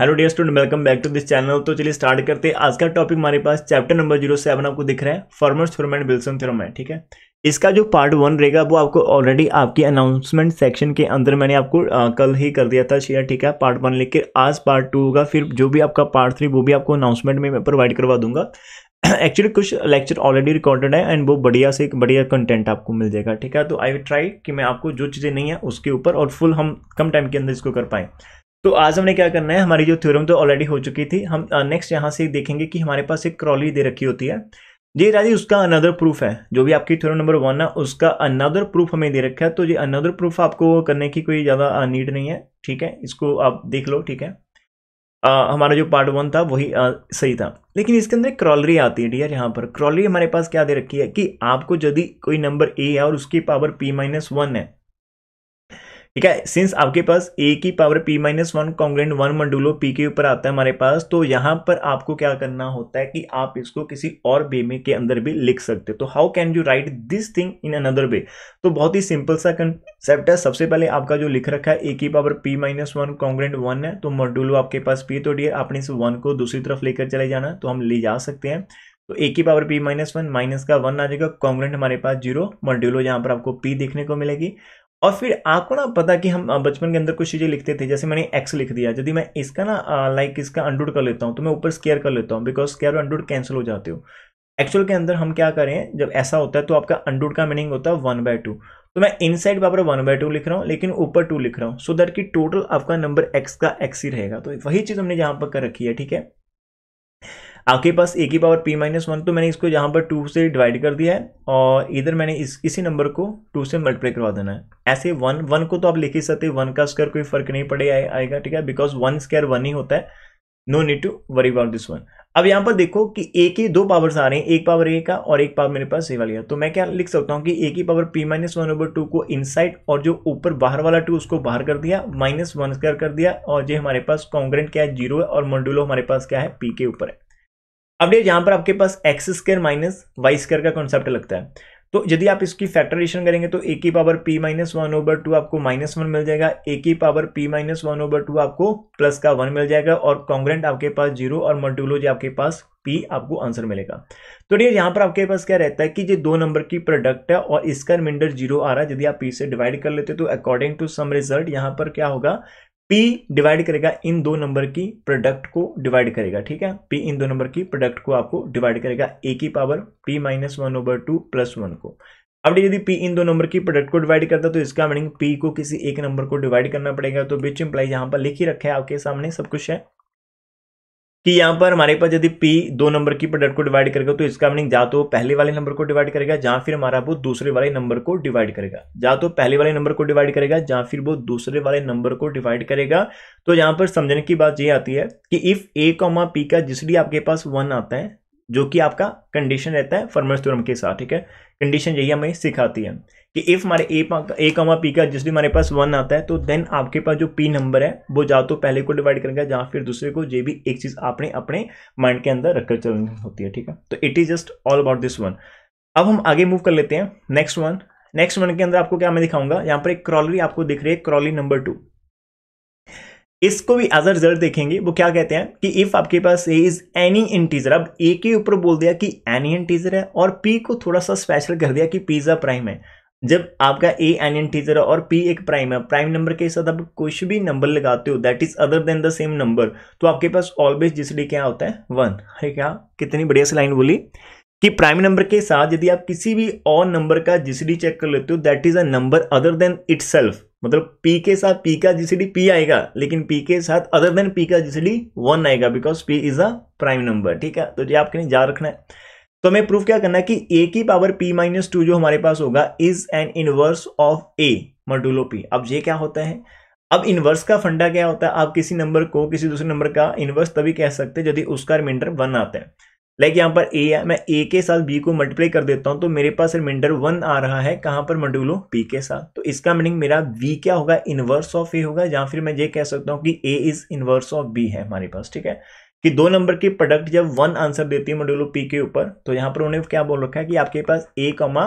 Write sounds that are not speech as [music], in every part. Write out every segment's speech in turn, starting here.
hello dear student welcome back to this channel तो चलिए start करते हैं आज का टॉपिक हमारे पास चैप्टर नंबर जीरो सेवन आपको दिख रहा है Fermat's theorem and Wilson theorem है ठीक है इसका जो पार्ट वन रहेगा वो आपको ऑलरेडी आपकी अनाउंसमेंट सेक्शन के अंदर मैंने आपको आ, कल ही कर दिया था शेयर ठीक है पार्ट वन लेकर आज पार्ट टू होगा फिर जो भी आपका पार्ट थ्री वो भी आपको अनाउंसमेंट में प्रोवाइड करवा दूंगा एक्चुअली [clears throat] कुछ लेक्चर ऑलरेडी रिकॉर्डेड है एंड वो बढ़िया से एक बढ़िया कंटेंट आपको मिल जाएगा ठीक है तो आई विल ट्राई कि मैं आपको जो चीज़ें नहीं है उसके ऊपर और फुल हम कम टाइम के अंदर इसको कर पाएँ तो आज हमने क्या करना है हमारी जो थ्योरम तो ऑलरेडी हो चुकी थी हम नेक्स्ट uh, यहाँ से देखेंगे कि हमारे पास एक क्रॉली दे रखी होती है ये राजी उसका अनदर प्रूफ है जो भी आपकी थ्योरम नंबर वन है उसका अनदर प्रूफ हमें दे रखा है तो ये अनदर प्रूफ आपको करने की कोई ज़्यादा नीड uh, नहीं है ठीक है इसको आप देख लो ठीक है आ, uh, हमारा जो पार्ट वन था वही आ, सही था लेकिन इसके अंदर क्रॉलरी आती है डियर यहाँ पर क्रॉलरी हमारे पास क्या दे रखी है कि आपको यदि कोई नंबर ए है और उसकी पावर पी माइनस वन है ठीक है सिंस आपके पास ए की power P minus one congruent one modulo p के ऊपर आता है हमारे पास तो यहाँ पर आपको क्या करना होता है कि आप इसको किसी और वे में के अंदर भी लिख सकते हो तो how can you write this thing in another way तो बहुत ही सिंपल सा कंसेप्ट है सबसे पहले आपका जो लिख रखा है ए की power P minus one congruent one है तो मंडूलो आपके पास पी तो डी आपने इस वन को दूसरी तरफ लेकर चले जाना तो हम ले जा सकते हैं तो ए की power P minus one minus का वन आ जाएगा कॉन्ग्रेंट हमारे पास जीरो मॉड्यूलो यहाँ पर आपको पी देखने को मिलेगी और फिर आपको ना पता कि हम बचपन के अंदर कुछ चीज़ें लिखते थे जैसे मैंने एक्स लिख दिया यदि मैं इसका ना लाइक इसका अंडूड कर लेता हूँ तो मैं ऊपर स्केयर कर लेता हूँ बिकॉज स्केयर और अंडूड कैंसिल हो जाते हो एक्चुअल के अंदर हम क्या करें जब ऐसा होता है तो आपका अंडूड का मीनिंग होता है वन बाय टू तो मैं इन साइड पर वन बाय टू लिख रहा हूँ लेकिन ऊपर टू लिख रहा हूँ सो दैट कि टोटल आपका नंबर एक्स का एक्स ही रहेगा तो वही चीज़ हमने यहाँ पर कर रखी है ठीक है आपके पास ए की पावर पी माइनस वन तो मैंने इसको यहाँ पर टू से डिवाइड कर दिया है और इधर मैंने इस इसी नंबर को टू से मल्टीप्लाई करवा देना है ऐसे वन वन को तो आप लिख ही सकते हैं वन का स्क्वायर कोई फर्क नहीं पड़ेगा आएगा ठीक है बिकॉज वन स्क्वायर वन ही होता है no need to worry about this one अब यहाँ पर देखो कि ए के दो पावर्स आ रहे हैं एक पावर ए का और एक पावर मेरे पास ए वाली है तो मैं क्या लिख सकता हूँ कि ए की power P minus one over two को इनसाइड और जो ऊपर बाहर वाला टू उसको बाहर कर दिया माइनस वन स्क्वायर कर दिया और ये हमारे पास कॉन्ग्रेंट क्या है जीरो है और मॉड्यूलो हमारे पास क्या है पी के ऊपर है अब ये यहाँ पर आपके पास x square minus y square का कॉन्सेप्ट लगता है तो यदि आप इसकी फैक्टराइजेशन करेंगे तो ए की power P minus one over two आपको माइनस वन मिल जाएगा ए की power P minus one over two आपको प्लस का वन मिल जाएगा और कॉन्ग्रेंट आपके पास जीरो और मल्टूलोज आपके पास पी आपको आंसर मिलेगा तो डियर यहाँ पर आपके पास क्या रहता है कि ये दो नंबर की प्रोडक्ट है और इसका रिमाइंडर जीरो आ रहा है यदि आप पी से डिवाइड कर लेते तो अकॉर्डिंग टू सम रिजल्ट यहाँ पर क्या होगा पी डिवाइड करेगा इन दो नंबर की प्रोडक्ट को डिवाइड करेगा ठीक है पी इन दो नंबर की प्रोडक्ट को आपको डिवाइड करेगा ए की power P minus one over two plus one को अब यदि पी इन दो नंबर की प्रोडक्ट को डिवाइड करता तो इसका मीनिंग पी को किसी एक नंबर को डिवाइड करना पड़ेगा तो बिच इम्प्लाई यहां पर लिख ही रखा है आपके सामने सब कुछ है कि यहाँ पर हमारे पास यदि पी दो नंबर की प्रोडक्ट को डिवाइड करेगा तो इसका मीनिंग या तो पहले वाले नंबर को डिवाइड करेगा या फिर हमारा वो दूसरे वाले नंबर को डिवाइड करेगा या तो पहले वाले नंबर को डिवाइड करेगा या फिर वो दूसरे वाले नंबर को डिवाइड करेगा तो यहां पर समझने की बात ये आती है कि इफ ए कॉमा पी का जिसडी आपके पास वन आता है जो कि आपका कंडीशन रहता है फर्मर्स थ्योरम के साथ ठीक है कंडीशन यही हमें सिखाती है कि इफ हमारे ए ए कमा पी का जिस भी हमारे पास वन आता है तो देन आपके पास जो पी नंबर है वो या तो पहले को डिवाइड करेंगे या फिर दूसरे को जो भी एक चीज आपने अपने माइंड के अंदर रखकर चलनी होती है ठीक है तो it is just all about this one अब हम आगे मूव कर लेते हैं नेक्स्ट वन नेक्स्ट वन के अंदर आपको क्या मैं दिखाऊंगा यहां पर एक क्रॉलरी आपको दिख रही है क्रॉली नंबर टू इसको भी एज अ रिजल्ट देखेंगे वो क्या कहते हैं कि इफ आपके पास ए इज एनी इंटीजर अब ए के ऊपर बोल दिया कि एनी इंटीजर है और पी को थोड़ा सा स्पेशल कर दिया कि अ प्राइम है जब आपका ए एन एन टीचर है और पी एक प्राइम है प्राइम नंबर के साथ आप कुछ भी नंबर लगाते हो that is other than the same number तो आपके पास ऑलवेज जिसलिए क्या होता है वन है क्या कितनी बढ़िया से लाइन बोली कि प्राइम नंबर के साथ यदि आप किसी भी और नंबर का जीसीडी चेक कर लेते हो that is a number other than it मतलब पी के साथ पी का जीसीडी पी आएगा लेकिन पी के साथ अदर देन पी का जीसीडी वन आएगा because p is a prime number ठीक है तो ये आपके लिए जा रखना है तो हमें प्रूफ क्या करना है कि ए की पावर पी माइनस टू जो हमारे पास होगा is an inverse of a modulo p अब ये क्या होता है अब इनवर्स का फंडा क्या होता है आप किसी नंबर को किसी दूसरे नंबर का इनवर्स तभी कह सकते हैं यदि उसका रिमाइंडर वन आता है लाइक यहाँ पर ए है मैं ए के साथ बी को मल्टीप्लाई कर देता हूँ तो मेरे पास रिमाइंडर वन आ रहा है कहाँ पर मडुलो पी के साथ तो इसका मीनिंग मेरा वी क्या होगा इनवर्स ऑफ ए होगा या फिर मैं ये कह सकता हूँ कि a is inverse of b है हमारे पास ठीक है कि दो नंबर की प्रोडक्ट जब वन आंसर देती है मॉड्यूलो पी के ऊपर तो यहां पर उन्होंने क्या बोल रखा है कि आपके पास ए कमा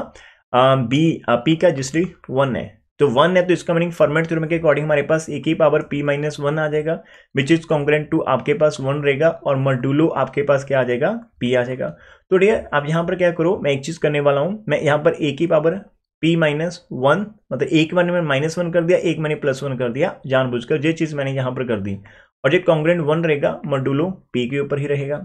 बी पी का जिसरी वन है तो वन है तो इसका मीनिंग फॉर्मेट थ्योरम के अकॉर्डिंग हमारे पास ए की पावर पी माइनस वन आ जाएगा विच इज कॉन्ग्रेंट टू आपके पास वन रहेगा और मॉड्यूलो आपके पास क्या आ जाएगा पी आ जाएगा तो ठीक है आप यहां पर क्या करो मैं एक चीज़ करने वाला हूं मैं यहां पर ए की पावर पी माइनस वन मतलब एक मैंने माइनस वन कर दिया एक मैंने प्लस वन कर दिया जानबूझकर जो चीज़ मैंने यहां पर कर दी और ये कॉन्ग्रेंट वन रहेगा मॉड्यूलो पी के ऊपर ही रहेगा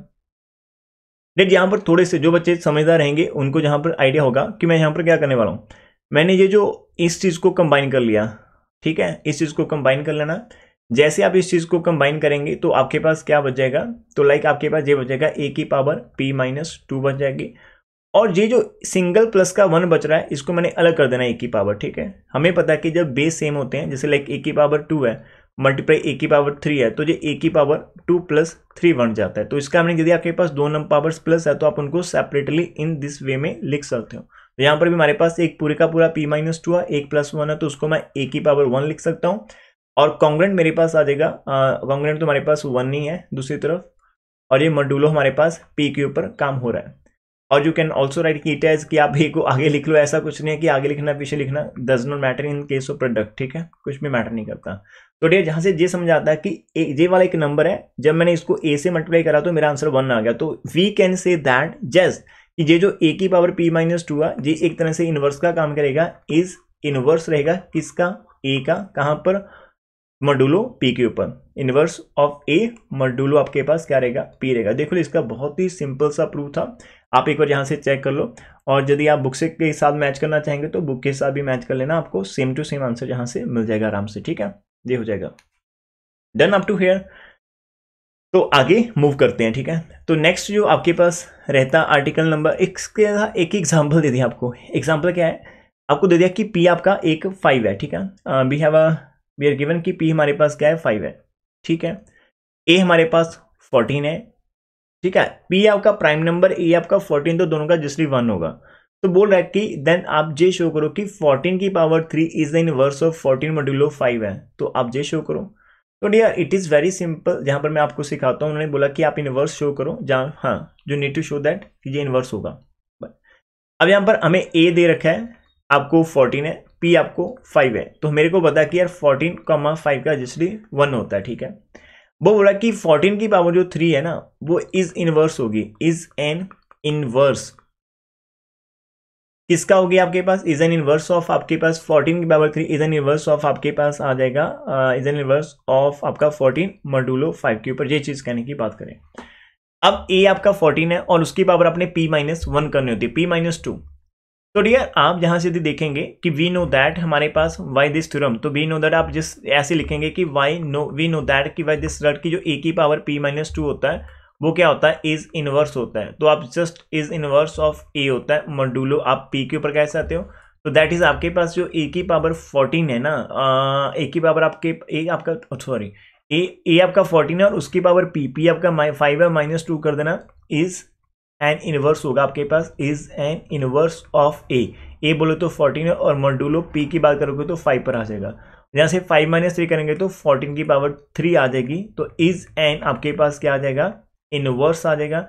डेट यहाँ पर थोड़े से जो बच्चे समझदार रहेंगे उनको यहाँ पर आइडिया होगा कि मैं यहाँ पर क्या करने वाला हूँ मैंने ये जो इस चीज़ को कंबाइन कर लिया ठीक है इस चीज़ को कंबाइन कर लेना जैसे आप इस चीज़ को कंबाइन करेंगे तो आपके पास क्या बच जाएगा तो लाइक आपके पास ये बच जाएगा ए की पावर पी माइनस टू बच जाएगी और ये जो सिंगल प्लस का वन बच रहा है इसको मैंने अलग कर देना ए की पावर ठीक है हमें पता है कि जब बेस सेम होते हैं जैसे लाइक ए की पावर टू है मल्टीप्लाई ए की पावर थ्री है तो ये ए की पावर टू प्लस थ्री बन जाता है तो इसका मैंने यदि आपके पास दो नंबर पावर्स प्लस है तो आप उनको सेपरेटली इन दिस वे में लिख सकते हो तो यहाँ पर भी हमारे पास एक पूरे का पूरा पी माइनस टू है एक प्लस वन है तो उसको मैं ए की पावर वन लिख सकता हूँ और कॉन्ग्रेंट मेरे पास आ जाएगा कॉन्ग्रेंट तो हमारे पास वन ही है दूसरी तरफ और ये मॉड्यूलो हमारे पास पी के ऊपर काम हो रहा है और you can also write it as कि आप ए को आगे लिख लो ऐसा कुछ नहीं है कि आगे लिखना पीछे लिखना does not matter in case of product ठीक है कुछ भी मैटर नहीं करता तो डे यहाँ से ये समझ आता है कि ए ये वाला एक नंबर है जब मैंने इसको ए से मल्टीप्लाई करा तो मेरा आंसर वन आ गया तो we can say that just कि ये जो ए की पावर पी माइनस टू है ये एक तरह से इनवर्स का काम करेगा इज इनवर्स रहेगा किसका ए का कहाँ पर मडुलो पी के ऊपर इनवर्स ऑफ ए मडुलो आपके पास क्या रहेगा पी रहेगा देखो इसका बहुत ही सिंपल सा प्रूफ था आप एक बार यहाँ से चेक कर लो और यदि आप बुक से के साथ मैच करना चाहेंगे तो बुक के साथ भी मैच कर लेना आपको सेम टू सेम आंसर यहाँ से मिल जाएगा आराम से ठीक है ये हो जाएगा डन अप टू हेयर तो आगे मूव करते हैं ठीक है तो नेक्स्ट जो आपके पास रहता आर्टिकल नंबर इसके एक एग्जाम्पल दे दिया आपको एग्जाम्पल क्या है आपको दे दिया कि पी आपका एक फाइव है ठीक है we have we are given कि पी हमारे पास क्या है फाइव है ठीक है ए हमारे पास फोर्टीन है ठीक है पी आपका प्राइम नंबर ए आपका फोर्टीन तो दोनों का जिसरी वन होगा तो बोल रहा है कि देन आप जे शो करो कि फोर्टीन की power three is the inverse of fourteen modulo five है तो आप जे शो करो तो dear it is very simple जहाँ पर मैं आपको सिखाता हूँ उन्होंने बोला कि आप इनवर्स शो करो जहाँ हाँ जो नीड टू शो दैट कि ये इनवर्स होगा अब यहाँ पर हमें ए दे रखा है आपको फोर्टीन है पी आपको फाइव है तो मेरे को पता कि यार फोर्टीन कॉमा फाइव का जिसरी वन होता है ठीक है वो बोला कि फोर्टीन की पावर जो थ्री है ना वो इज इनवर्स होगी इज एन इनवर्स किसका होगी आपके पास इज एन इनवर्स ऑफ आपके पास फोर्टीन की power three is an inverse of आपके पास आ जाएगा इज एन इनवर्स ऑफ आपका फोर्टीन मॉड्यूलो फाइव के ऊपर ये चीज कहने की बात करें अब ए आपका फोर्टीन है और उसकी पावर आपने पी माइनस वन करनी होती है पी माइनस टू तो डियर आप जहाँ से यदि देखेंगे कि वी नो दैट हमारे पास वाई दिस थ्योरम तो वी नो दैट आप जिस ऐसे लिखेंगे कि why no we know that कि वाई दिस रट की जो ए की पावर पी माइनस टू होता है वो क्या होता है इज इनवर्स होता है तो आप just is inverse of A होता है मॉड्यूलो आप पी के ऊपर कह सकते हो तो दैट इज़ आपके पास जो ए की पावर फोर्टीन है ना ए की पावर आपके ए आपका सॉरी ए ए आपका फोर्टीन है और उसकी पावर पी पी आपका फाइव है माइनस टू कर देना इज़ एन इनवर्स होगा आपके पास is an inverse of A A बोलो तो फोर्टीन है और मॉड्यूलो पी की बात करोगे तो फाइव पर आ जाएगा यहाँ से फाइव माइनस थ्री करेंगे तो फोर्टीन की पावर थ्री आ जाएगी तो इज एन आपके पास क्या आ जाएगा इनवर्स आ जाएगा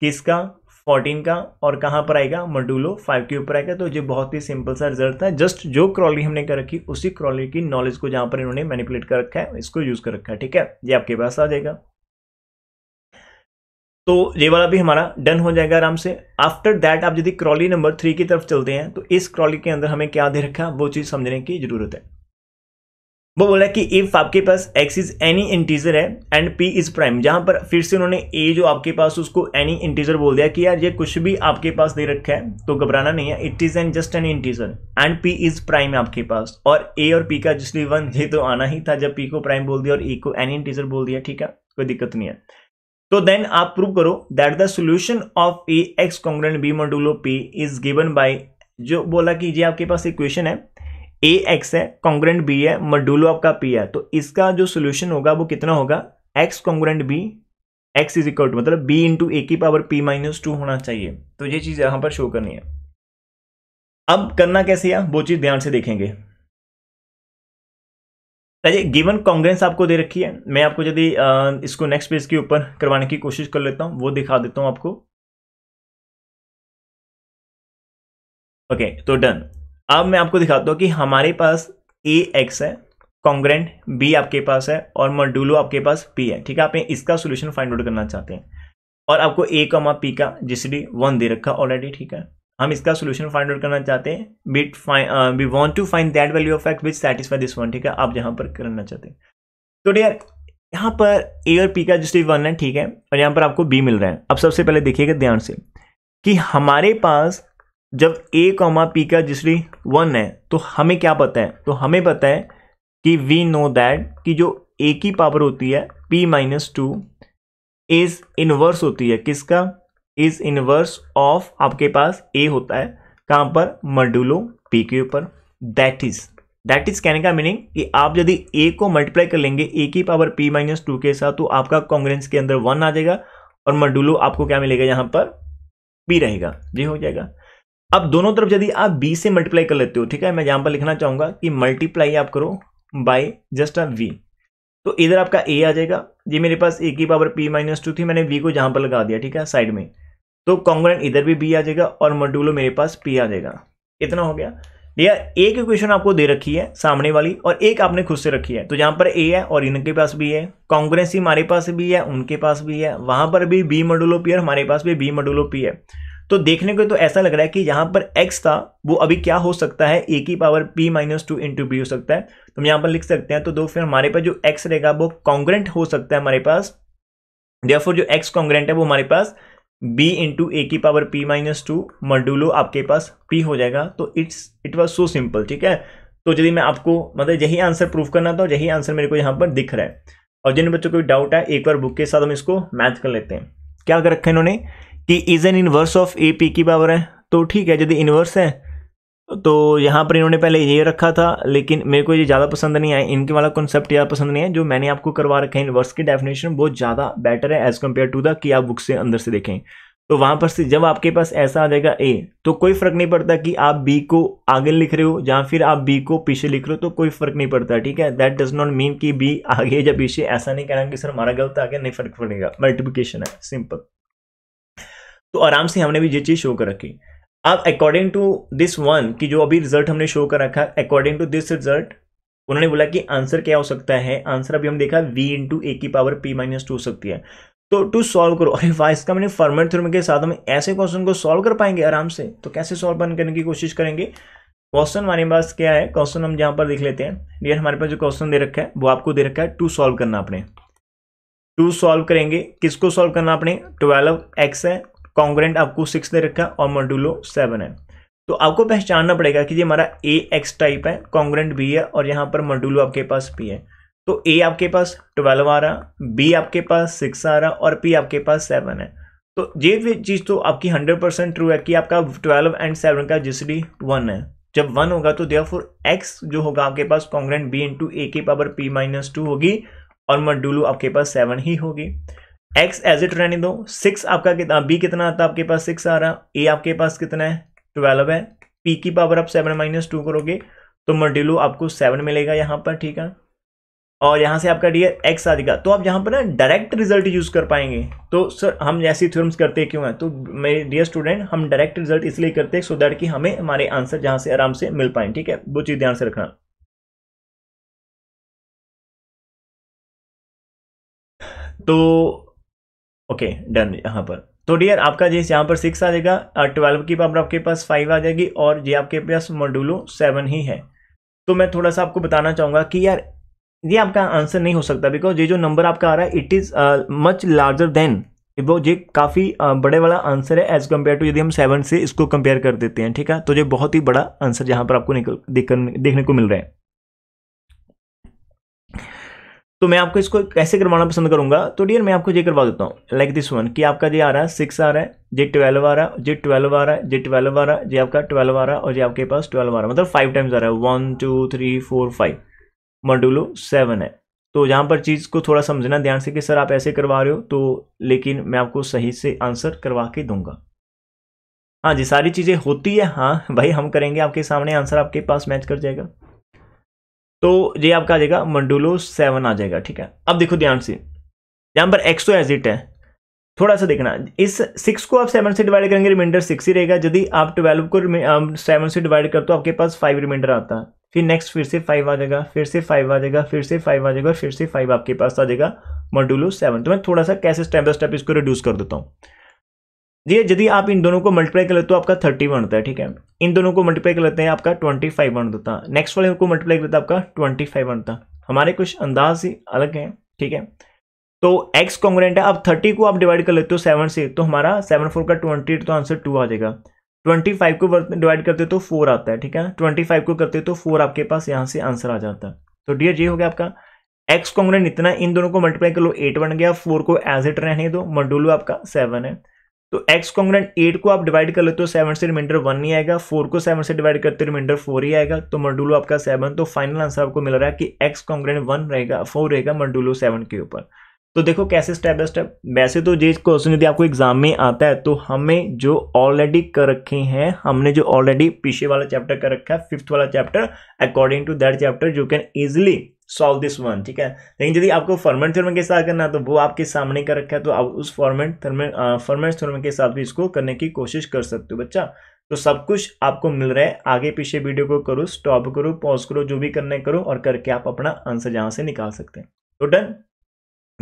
किसका फोर्टीन का और कहाँ पर आएगा मॉड्यूलो फाइव के ऊपर आएगा तो जो बहुत ही सिंपल सा रिजल्ट था जस्ट जो क्रॉली हमने कर रखी उसी क्रॉली की नॉलेज को जहाँ पर इन्होंने मैनिपुलेट कर रखा है इसको यूज़ कर रखा है ठीक है ये आपके पास आ जाएगा तो ये वाला भी हमारा डन हो जाएगा आराम से आफ्टर दैट आप यदि क्रॉली नंबर थ्री की तरफ चलते हैं तो इस क्रॉली के अंदर हमें क्या दे रखा वो चीज़ समझने की ज़रूरत है वो बोला कि इफ़ आपके पास एक्स इज एनी इंटीजर है एंड पी इज प्राइम जहां पर फिर से उन्होंने ए जो आपके पास उसको एनी इंटीजर बोल दिया कि यार ये कुछ भी आपके पास दे रखा है तो घबराना नहीं है it is an just an integer and P is prime आपके पास और ए और पी का जिसली वन ये तो आना ही था जब पी को प्राइम बोल दिया और ई e को एनी इंटीजर बोल दिया ठीक है कोई दिक्कत नहीं है तो देन आप प्रूव करो that the solution of A X congruent B modulo P is given by जो बोला कि ये आपके पास इक्वेशन है ए एक्स है कॉन्ग्रेंट बी है मॉड्यूलो आपका पी है तो इसका जो सोल्यूशन होगा वो कितना होगा X congruent B X is equal to मतलब बी इंटू ए की पावर पी माइनस टू होना चाहिए तो ये चीज़ यहां पर शो करनी है अब करना कैसे है वो चीज़ ध्यान से देखेंगे राजे गिवन कांग्रेस आपको दे रखी है मैं आपको यदि इसको नेक्स्ट पेज के ऊपर करवाने की कोशिश कर लेता हूँ वो दिखा देता हूँ आपको ओके okay, तो डन अब मैं आपको दिखाता हूँ कि हमारे पास ए एक्स है कॉन्ग्रेंट बी आपके पास है और मॉड्यूलो आपके पास पी है ठीक है आप इसका सोल्यूशन फाइंड आउट करना चाहते हैं और आपको ए का पी का डी वन दे रखा ऑलरेडी ठीक है हम इसका सोल्यूशन फाइंड आउट करना चाहते हैं but fine we want to find that value of X which satisfy this one ठीक है आप यहाँ पर करना चाहते हैं तो डियर यहाँ पर ए और पी का जस्ट वन है ठीक है और यहाँ पर आपको बी मिल रहा है अब सबसे पहले देखिएगा ध्यान से कि हमारे पास जब ए कॉमा पी का जिसरी वन है तो हमें क्या पता है तो हमें पता है कि वी नो दैट कि जो ए की पावर होती है P minus two is inverse होती है किसका इज इनवर्स ऑफ आपके पास ए होता है कहां पर मडुलो पी के ऊपर दैट इज दैट इज कहने का मीनिंग कि आप यदि ए को मल्टीप्लाई कर लेंगे ए की पावर पी माइनस टू के साथ तो आपका कांग्रेस के अंदर वन आ जाएगा और मडुलो आपको क्या मिलेगा यहां पर पी रहेगा जी हो जाएगा अब दोनों तरफ यदि आप बी से मल्टीप्लाई कर लेते हो ठीक है मैं यहां पर लिखना चाहूंगा कि मल्टीप्लाई आप करो बाई जस्ट अ वी तो इधर आपका ए आ जाएगा जी मेरे पास ए की पावर पी माइनस टू थी मैंने वी को जहां पर लगा दिया ठीक है साइड में तो कॉन्ग्रेंट इधर भी बी आ जाएगा और मॉड्यूलो मेरे पास पी आ जाएगा इतना हो गया भैया एक इक्वेशन आपको दे रखी है सामने वाली और एक आपने खुद से रखी है तो यहाँ पर ए है और इनके पास भी है कांग्रेस ही हमारे पास भी है उनके पास भी है वहां पर भी बी मडुलो पी और हमारे पास भी बी मडुलो पी है तो देखने को तो ऐसा लग रहा है कि यहाँ पर एक्स था वो अभी क्या हो सकता है ए की power P minus two into B हो सकता है तो हम यहाँ पर लिख सकते हैं तो दो फिर हमारे पास जो एक्स रहेगा वो कॉन्ग्रेंट हो सकता है हमारे पास डेफोर जो एक्स कॉन्ग्रेंट है वो हमारे पास b इंटू ए की power p minus two modulo आपके पास p हो जाएगा तो it's it was so simple ठीक है तो यदि मैं आपको मतलब यही आंसर प्रूफ करना था और यही आंसर मेरे को यहाँ पर दिख रहा है और जिन बच्चों को डाउट है एक बार बुक के साथ हम इसको मैच कर लेते हैं क्या कर रखा है इन्होंने कि is an inverse of A P की पावर है तो ठीक है यदि इनवर्स है तो यहाँ पर इन्होंने पहले ये रखा था लेकिन मेरे को ये ज़्यादा पसंद नहीं आया इनके वाला कॉन्सेप्ट ज़्यादा पसंद नहीं है जो मैंने आपको करवा रखे हैं वर्ड्स की डेफिनेशन बहुत ज़्यादा बेटर है एज़ कम्पेयर टू द कि आप बुक से अंदर से देखें तो वहाँ पर से जब आपके पास ऐसा आ जाएगा ए तो कोई फ़र्क नहीं पड़ता कि आप बी को आगे लिख रहे हो या फिर आप बी को पीछे लिख रहे हो तो कोई फ़र्क नहीं पड़ता ठीक है दैट डज नॉट मीन कि बी आगे या पीछे ऐसा नहीं कहना कि सर हमारा गलत आगे नहीं फ़र्क पड़ेगा मल्टीप्लीकेशन है सिंपल तो आराम से हमने भी ये चीज़ शो कर रखी अब अकॉर्डिंग टू दिस वन की जो अभी रिजल्ट हमने शो कर रखा है अकॉर्डिंग टू दिस रिजल्ट उन्होंने बोला कि आंसर क्या हो सकता है आंसर अभी हम देखा v इंटू ए की पावर p माइनस टू हो सकती है तो टू सॉल्व करो अरे वाह इसका मैंने फॉर्मेट थ्योरम के साथ हम ऐसे क्वेश्चन को सॉल्व कर पाएंगे आराम से तो कैसे सॉल्व बन करने की कोशिश करेंगे क्वेश्चन हमारे पास क्या है क्वेश्चन हम जहाँ पर देख लेते हैं डियर हमारे पास जो क्वेश्चन दे रखा है वो आपको दे रखा है टू सॉल्व करना अपने टू सॉल्व करेंगे किसको सॉल्व करना अपने ट्वेल्व एक्स है कॉन्ग्रेंट आपको सिक्स दे रखा है और मॉड्यूलो सेवन है तो आपको पहचानना पड़ेगा कि ये हमारा ए एक्स टाइप है कॉन्ग्रेंट बी है और यहाँ पर मॉड्यूलो आपके पास पी है तो ए आपके पास ट्वेल्व आ रहा बी आपके पास सिक्स आ रहा और पी आपके पास सेवन है तो ये चीज़ तो आपकी हंड्रेड परसेंट ट्रू है कि आपका ट्वेल्व एंड सेवन का जिसडी वन है जब वन होगा तो देर फोर एक्स जो होगा आपके पास कॉन्ग्रेंट बी इंटू ए के पावर पी माइनस टू होगी और मंडुलू आपके पास सेवन ही होगी एक्स एज इट रहने दो सिक्स आपका कितना बी कितना आता है आपके पास सिक्स आ रहा ए आपके पास कितना है ट्वेल्व है पी की पावर आप सेवन माइनस टू करोगे तो मॉड्यूलो आपको सेवन मिलेगा यहाँ पर ठीक है और यहाँ से आपका डी एक्स आ जाएगा तो आप यहाँ पर ना डायरेक्ट रिजल्ट यूज़ कर पाएंगे तो सर हम ऐसी थ्योरम्स करते क्यों हैं तो मेरे डियर स्टूडेंट हम डायरेक्ट रिजल्ट इसलिए करते हैं सो दैट कि हमें हमारे आंसर जहाँ से आराम से मिल पाए ठीक है वो चीज़ ध्यान से रखना तो ओके डन यहाँ पर तो डियर आपका जैसे यहाँ पर सिक्स आ जाएगा ट्वेल्व की पावर आपके पास फाइव आ जाएगी और ये आपके पास मॉड्यूलो सेवन ही है तो मैं थोड़ा सा आपको बताना चाहूँगा कि यार ये आपका आंसर नहीं हो सकता बिकॉज ये जो नंबर आपका आ रहा है it is much larger than वो ये काफ़ी बड़े वाला आंसर है एज़ कम्पेयर टू यदि हम सेवन से इसको कंपेयर कर देते हैं ठीक है तो ये बहुत ही बड़ा आंसर यहाँ पर आपको निकल देखने को मिल रहा है तो मैं आपको इसको कैसे करवाना पसंद करूँगा तो डियर मैं आपको ये करवा देता हूँ लाइक दिस वन कि आपका ये आ रहा है सिक्स आ रहा है जे ट्वेल्व आ रहा है जे ट्वेल्व आ रहा है जे ट्वेल्व आ रहा है जे आपका ट्वेल्व आ रहा है और ये आपके पास ट्वेल्व आ रहा है मतलब फाइव टाइम्स आ रहा है one two three four five modulo seven है तो यहाँ पर चीज़ को थोड़ा समझना ध्यान से कि सर आप ऐसे करवा रहे हो तो लेकिन मैं आपको सही से आंसर करवा के दूंगा हाँ जी सारी चीज़ें होती है हाँ भाई हम करेंगे आपके सामने आंसर आपके पास मैच कर जाएगा तो ये आपका आ जाएगा मंडूलो सेवन आ जाएगा ठीक है अब देखो ध्यान से यहां पर एक्स तो एज इट है थोड़ा सा देखना इस सिक्स को आप सेवन से डिवाइड करेंगे रिमाइंडर सिक्स ही रहेगा यदि आप ट्वेल्व को सेवन से डिवाइड करते हो आपके पास फाइव रिमाइंडर आता है फिर नेक्स्ट फिर से फाइव आ जाएगा फिर से फाइव आ जाएगा फिर से फाइव आ जाएगा फिर से फाइव आपके पास आ जाएगा मॉड्यूलो सेवन तो मैं थोड़ा सा कैसे स्टेप बाय स्टेप इसको रिड्यूस कर देता हूँ ये यदि आप इन दोनों को मल्टीप्लाई कर लेते हो तो आपका थर्टी वन होता है ठीक है इन दोनों को मल्टीप्लाई कर लेते हैं आपका ट्वेंटी फाइव वन होता है नेक्स्ट वाले को मल्टीप्लाई कर लेते आपका ट्वेंटी फाइव वन होता हमारे कुछ अंदाज ही अलग हैं ठीक है तो एक्स कॉन्ग्रेंट है अब थर्टी को आप डिवाइड कर लेते हो सेवन से तो हमारा सेवन फोर का ट्वेंटी तो आंसर टू आ जाएगा ट्वेंटी फाइव को डिवाइड करते तो फोर आता है ठीक है ट्वेंटी फाइव को करते तो फोर आपके पास यहाँ से आंसर आ जाता है तो डियर ये हो गया आपका एक्स कॉन्ग्रेंट इतना इन दोनों को मल्टीप्लाई कर लो एट बन गया फोर को एज इट रहने दो मंडोलो आपका सेवन है तो एक्स कॉन्ग्रेंट एट को आप डिवाइड कर लेते हो सेवन से रिमाइंडर वन ही आएगा फोर को सेवन से डिवाइड करते रिमाइंडर फोर ही आएगा तो मंडुलो आपका सेवन तो फाइनल आंसर आपको मिल रहा है कि एक्स कॉन्ग्रेंट वन रहेगा फोर रहेगा मंडुलो सेवन के ऊपर तो देखो कैसे स्टेप बाय स्टेप वैसे तो जे क्वेश्चन यदि आपको एग्जाम में आता है तो हमें जो ऑलरेडी कर रखे हैं हमने जो ऑलरेडी पीछे वाला चैप्टर कर रखा है फिफ्थ वाला chapter according to that chapter you can easily solve this one ठीक है लेकिन यदि आपको फॉर्मेट थ्योरम के साथ करना है तो वो आपके सामने का रखा है तो आप उस फॉर्मेट थर्म फॉर्मेट थ्योरम के साथ भी इसको करने की कोशिश कर सकते हो बच्चा तो सब कुछ आपको मिल रहा है आगे पीछे वीडियो को करो स्टॉप करो पॉज करो जो भी करने करो और करके आप अपना आंसर यहाँ से निकाल सकते हैं तो डन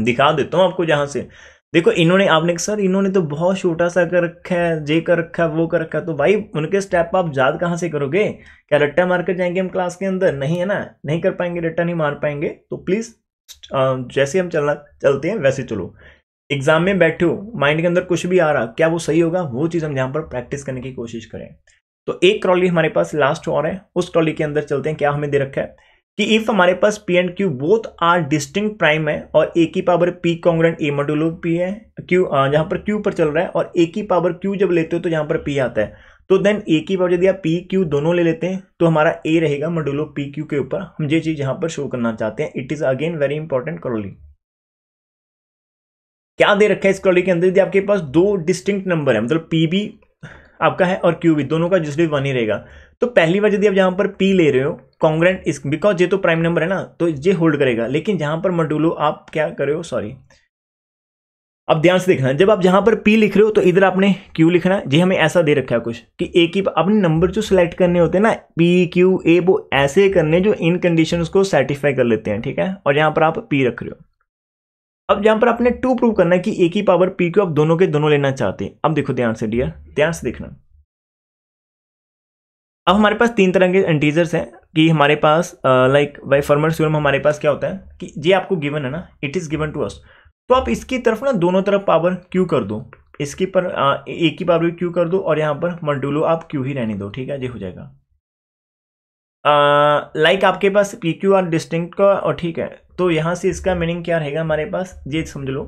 दिखा देता हूँ आपको जहाँ से देखो इन्होंने आपने सर इन्होंने तो बहुत छोटा सा कर रखा है जे कर रखा है वो कर रखा है तो भाई उनके स्टेप आप याद कहाँ से करोगे क्या रट्टा मार कर जाएंगे हम क्लास के अंदर नहीं है ना नहीं कर पाएंगे रट्टा नहीं मार पाएंगे तो प्लीज़ जैसे हम चलना चलते हैं वैसे चलो एग्जाम में बैठे हो माइंड के अंदर कुछ भी आ रहा क्या वो सही होगा वो चीज़ हम यहाँ पर प्रैक्टिस करने की कोशिश करें तो एक ट्रॉली हमारे पास लास्ट और है उस ट्रॉली के अंदर चलते हैं क्या हमें दे रखा है कि इफ हमारे पास P and Q both are distinct prime है और ए की power P congruent A modulo P है क्यू जहां पर क्यू पर चल रहा है और ए की पावर क्यू जब लेते हो तो यहां पर पी आता है तो देन ए की पावर यदि आप पी क्यू दोनों ले लेते हैं तो हमारा ए रहेगा मोडुलो पी क्यू के ऊपर हम ये चीज यहां पर शो करना चाहते हैं it is again very important corollary क्या दे रखा है इस करोली के अंदर यदि आपके पास दो डिस्टिंक्ट नंबर है मतलब पी बी आपका है और क्यू भी दोनों का जिस भी वन ही रहेगा तो पहली बार यदि आप जहां पर पी ले रहे हो कॉन्ग्रेंट इस बिकॉज ये तो प्राइम नंबर है ना तो ये होल्ड करेगा लेकिन जहां पर मडुलो आप क्या करे हो सॉरी अब ध्यान से देखना जब आप जहां पर पी लिख रहे हो तो इधर आपने क्यू लिखना है जी हमें ऐसा दे रखा है कुछ कि ए की अपने नंबर जो सिलेक्ट करने होते हैं ना पी क्यू ए वो ऐसे करने जो इन कंडीशन को सेटिस्फाई कर लेते हैं ठीक है और यहां पर आप पी रख रहे हो अब यहाँ पर आपने टू प्रूव करना है कि एक ही पावर पी क्यू आप दोनों के दोनों लेना चाहते हैं अब देखो ध्यान से डियर ध्यान से देखना अब हमारे पास तीन तरह के एंटीजर्स हैं कि हमारे पास लाइक बाई फॉर्मर थ्योरम हमारे पास क्या होता है कि ये आपको गिवन है ना it is given to us तो आप इसकी तरफ ना दोनों तरफ पावर क्यू कर दो इसकी पर आ, एक ही पावर क्यू कर दो और यहाँ पर मंडूलो आप क्यू ही रहने दो ठीक है ये हो जाएगा लाइक uh, like आपके पास पी क्यू आर डिस्टिंक्ट का और ठीक है तो यहाँ से इसका मीनिंग क्या रहेगा हमारे पास ये समझ लो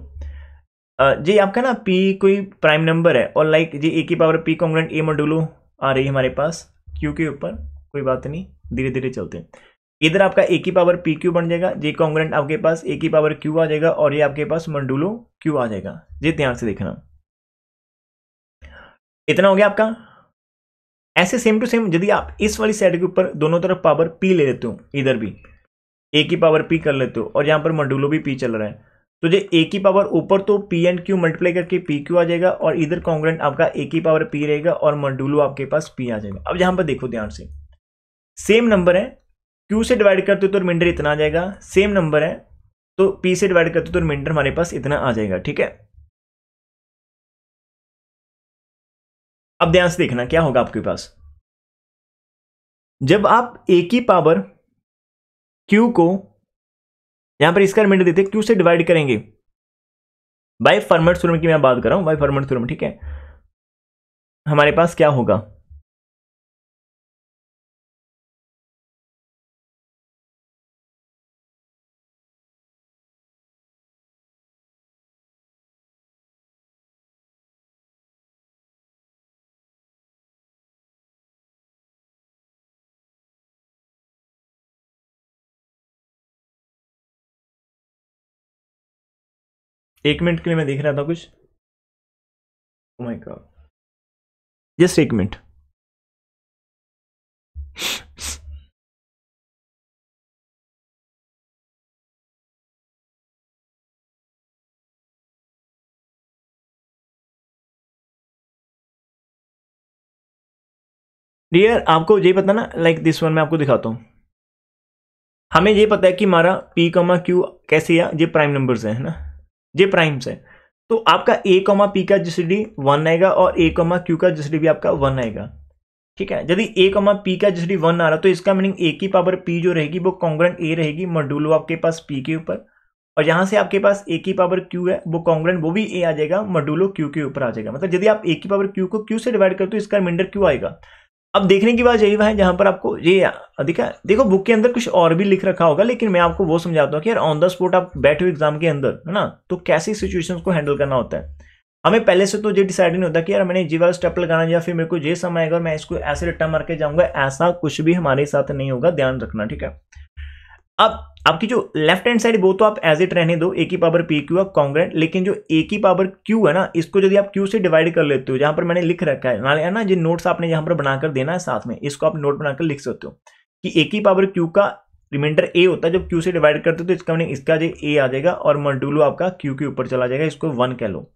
uh, जी आपका ना पी कोई प्राइम नंबर है और लाइक जी ए की power P congruent A modulo आ रही है हमारे पास क्यू के ऊपर कोई बात नहीं धीरे धीरे चलते हैं इधर आपका ए की पावर पी क्यू बन जाएगा जे कॉन्ग्रेंट आपके पास ए की पावर क्यू आ जाएगा और ये आपके पास मंडुलो क्यू आ जाएगा जी ध्यान से देखना इतना हो गया आपका ऐसे सेम टू सेम यदि आप इस वाली सेट के ऊपर दोनों तरफ पावर पी ले लेते हो इधर भी ए की पावर पी कर लेते हो और यहाँ पर मंडूलो भी पी चल रहा है तो ये ए की पावर ऊपर तो पी एंड क्यू मल्टीप्लाई करके पी क्यू आ जाएगा और इधर कॉन्ग्रेंट आपका ए की पावर पी रहेगा और मंडूलो आपके पास पी आ जाएगा अब यहाँ पर देखो ध्यान से सेम नंबर है क्यू से डिवाइड करते हो तो रिमाइंडर इतना आ जाएगा सेम नंबर है तो पी से डिवाइड करते हो तो रिमाइंडर हमारे पास इतना आ जाएगा ठीक है अब ध्यान से देखना क्या होगा आपके पास जब आप ए की पावर क्यू को यहां पर इसका रिमाइंडर देते क्यू से डिवाइड करेंगे बाय फर्मेट सुरम की मैं बात कर रहा हूं बाय फर्मेट सुरम ठीक है हमारे पास क्या होगा एक मिनट के लिए मैं देख रहा था कुछ माय गॉड जस्ट एक मिनट डियर आपको ये पता ना लाइक दिस वन मैं आपको दिखाता हूं हमें ये पता है कि हमारा पी कमा क्यू कैसे या ये प्राइम नंबर्स है ना ये प्राइम्स है तो आपका ए कॉमा पी का जीसीडी वन आएगा और ए कॉमा क्यू का जीसीडी भी आपका वन आएगा ठीक है यदि ए कॉमा पी का जीसीडी वन आ रहा तो इसका मीनिंग ए की पावर पी जो रहेगी वो कॉन्ग्रेंट ए रहेगी मॉड्यूलो आपके पास पी के ऊपर और यहाँ से आपके पास ए की पावर क्यू है वो कॉन्ग्रेंट वो भी ए आ जाएगा मॉड्यूलो क्यू के ऊपर आ जाएगा मतलब यदि आप ए की पावर क्यू को क्यू से डिवाइड करते हो तो इसका रिमाइंडर क्यू आएगा अब देखने की बात यही है जहां पर आपको ये अधिका देखो बुक के अंदर कुछ और भी लिख रखा होगा लेकिन मैं आपको वो समझाता हूँ कि यार ऑन द स्पॉट आप बैठे हो एग्जाम के अंदर है ना तो कैसी सिचुएशन को हैंडल करना होता है हमें पहले से तो ये डिसाइड नहीं होता कि यार मैंने जी वाला स्टेप लगाना या फिर मेरे को ये समय आएगा और मैं इसको ऐसे रिटर्न मार के जाऊंगा ऐसा कुछ भी हमारे साथ नहीं होगा ध्यान रखना ठीक है अब आपकी जो लेफ्ट हैंड साइड वो तो आप एज इट रहने दो ए की पावर पी क्यू है कॉन्ग्रेंट लेकिन जो ए की पावर क्यू है ना इसको यदि आप क्यू से डिवाइड कर लेते हो जहां पर मैंने लिख रखा है ना, ना जो नोट्स आपने यहां पर बनाकर देना है साथ में इसको आप नोट बनाकर लिख सकते हो कि ए की पावर क्यू का रिमाइंडर ए होता है जब क्यू से डिवाइड करते हो तो इसका मैंने इसका जो ए आ जाएगा और मल्टूलो आपका क्यू के ऊपर चला जाएगा इसको वन कह लो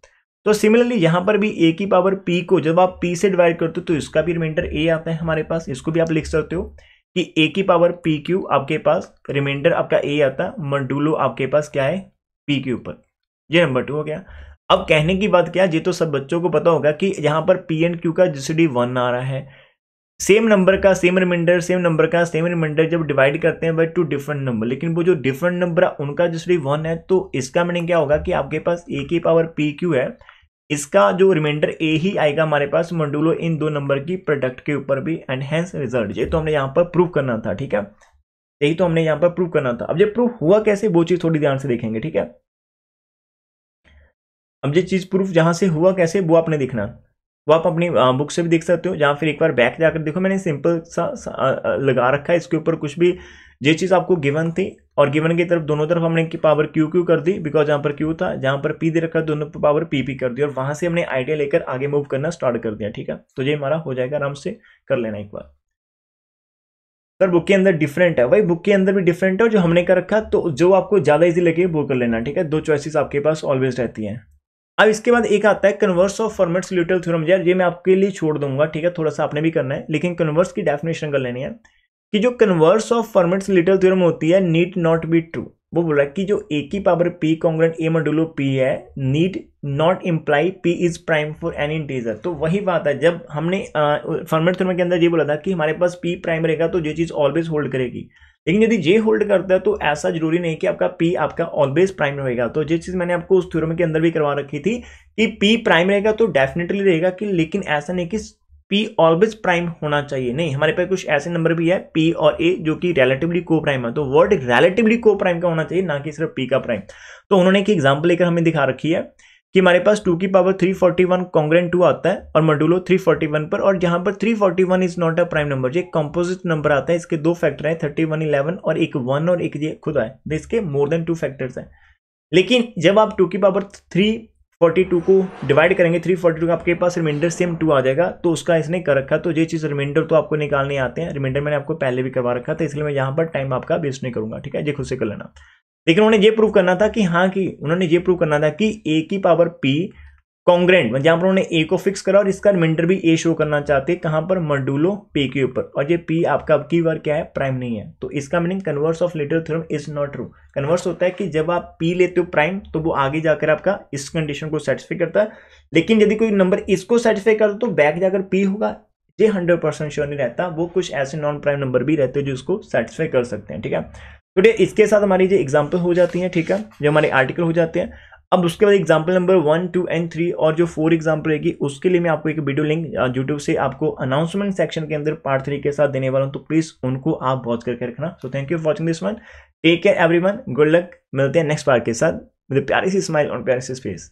तो सिमिलरली यहां पर भी ए की पावर पी को जब आप पी से डिवाइड करते हो तो इसका भी रिमाइंडर ए आता है हमारे पास इसको भी आप लिख सकते हो कि ए की पावर पी क्यू आपके पास रिमाइंडर आपका ए आता मॉड्यूलो आपके पास क्या है पी के ऊपर ये नंबर टू हो गया अब कहने की बात क्या ये तो सब बच्चों को पता होगा कि यहाँ पर पी एंड क्यू का जीसीडी वन आ रहा है सेम नंबर का सेम रिमाइंडर सेम नंबर का सेम रिमाइंडर जब डिवाइड करते हैं बाई टू डिफरेंट नंबर लेकिन वो जो डिफरेंट नंबर है उनका जिसडी वन है तो इसका मीनिंग क्या होगा कि आपके पास ए की पावर पी क्यू है इसका जो रिमाइंडर ए ही आएगा हमारे पास मंडूलो इन दो नंबर की प्रोडक्ट के ऊपर भी एंड हैंस रिजल्ट ये तो हमने यहाँ पर प्रूव करना था ठीक है यही तो हमने यहाँ पर प्रूव करना था अब ये प्रूफ हुआ कैसे वो चीज़ थोड़ी ध्यान से देखेंगे ठीक है अब ये चीज़ प्रूफ जहां से हुआ कैसे वो आपने देखना वो आप अपनी बुक से भी देख सकते हो या फिर एक बार बैक जाकर देखो मैंने सिंपल सा, सा लगा रखा है इसके ऊपर कुछ भी ये चीज़ आपको गिवन थी और गिवन की तरफ दोनों तरफ हमने की पावर क्यू क्यू कर दी बिकॉज जहाँ पर क्यू था जहाँ पर पी दे रखा दोनों पर पावर पी पी कर दी और वहाँ से हमने आइडिया लेकर आगे मूव करना स्टार्ट कर दिया ठीक है तो ये हमारा हो जाएगा आराम से कर लेना एक बार सर बुक के अंदर डिफरेंट है वही बुक के अंदर भी डिफरेंट है और जो हमने कर रखा तो जो आपको ज़्यादा ईजी लगे वो कर लेना ठीक है दो चॉइसिस आपके पास ऑलवेज रहती हैं अब इसके बाद एक आता है converse of Fermat's little theorem यार ये मैं आपके लिए छोड़ दूंगा ठीक है थोड़ा सा आपने भी करना है लेकिन कन्वर्स की डेफिनेशन कर लेनी है कि जो converse of Fermat's little theorem होती है नीट नॉट बी ट्रू वो बोला कि जो ए की power P congruent A modulo P है need not imply P is prime for any integer तो वही बात है जब हमने फॉर्मेट थ्योरम के अंदर ये बोला था कि हमारे पास पी प्राइम रहेगा तो ये चीज़ ऑलवेज होल्ड करेगी लेकिन यदि जे होल्ड करता है तो ऐसा जरूरी नहीं कि आपका पी आपका ऑलवेज प्राइम रहेगा तो जिस चीज़ मैंने आपको उस थ्योरम के अंदर भी करवा रखी थी कि पी प्राइम रहेगा तो डेफिनेटली रहेगा कि लेकिन ऐसा नहीं कि पी ऑलवेज प्राइम होना चाहिए नहीं हमारे पास कुछ ऐसे नंबर भी है पी और ए जो कि रिलेटिवली को प्राइम है तो वर्ड रिलेटिवली को प्राइम का होना चाहिए ना कि सिर्फ पी का प्राइम तो उन्होंने एक एग्जाम्पल लेकर हमें दिखा रखी है कि हमारे पास 2 की power 341 forty one congruent two आता है और मॉड्यूलो 341 पर और जहां पर 341 forty one is not a prime number ये कंपोजिट नंबर आता है इसके दो फैक्टर हैं थर्टी वन इलेवन और एक वन और एक ये खुद है तो इसके मोर देन टू फैक्टर्स हैं लेकिन जब आप 2 की पावर फोर्टी टू को डिवाइड करेंगे थ्री फोर्टी टू आपके पास रिमाइंडर सेम टू आ जाएगा तो उसका इसने कर रखा तो ये चीज़ रिमाइंडर तो आपको निकालने आते हैं रिमाइंडर मैंने आपको पहले भी करवा रखा था इसलिए मैं यहाँ पर टाइम आपका वेस्ट नहीं करूंगा ठीक है ये खुद से कर लेना लेकिन उन्होंने ये प्रूव करना था कि हाँ कि उन्होंने ये प्रूव करना था कि ए की पावर पी कॉन्ग्रेंट मतलब जहां पर उन्होंने ए को फिक्स करा और इसका रिमाइंडर भी ए शो करना चाहते हैं कहां पर मंडूलो पे के ऊपर और ये पी आपका अब की बार क्या है प्राइम नहीं है तो इसका meaning converse of little theorem is not true converse होता है कि जब आप पी लेते हो प्राइम तो वो आगे जाकर आपका इस कंडीशन को सेटिस्फाई करता है लेकिन यदि कोई नंबर इसको सेटिस्फाई करता तो बैक जाकर पी होगा ये हंड्रेड परसेंट श्योर नहीं रहता वो कुछ ऐसे नॉन प्राइम नंबर भी रहते हैं जो इसको सेटिस्फाई कर सकते हैं ठीक है तो इसके साथ हमारी जो एग्जाम्पल हो जाती है ठीक है जो हमारे आर्टिकल हो जाते हैं अब उसके बाद example number one two and three और जो फोर एग्जाम्पल रहेगी उसके लिए मैं आपको एक वीडियो लिंक यूट्यूब से आपको अनाउंसमेंट सेक्शन के अंदर पार्ट थ्री के साथ देने वाला हूँ तो प्लीज़ उनको आप वॉच करके रखना so thank you for watching this one take care every one good luck मिलते हैं नेक्स्ट पार्ट के साथ मेरे प्यारी सी स्माइल और प्यारी सी स्पेस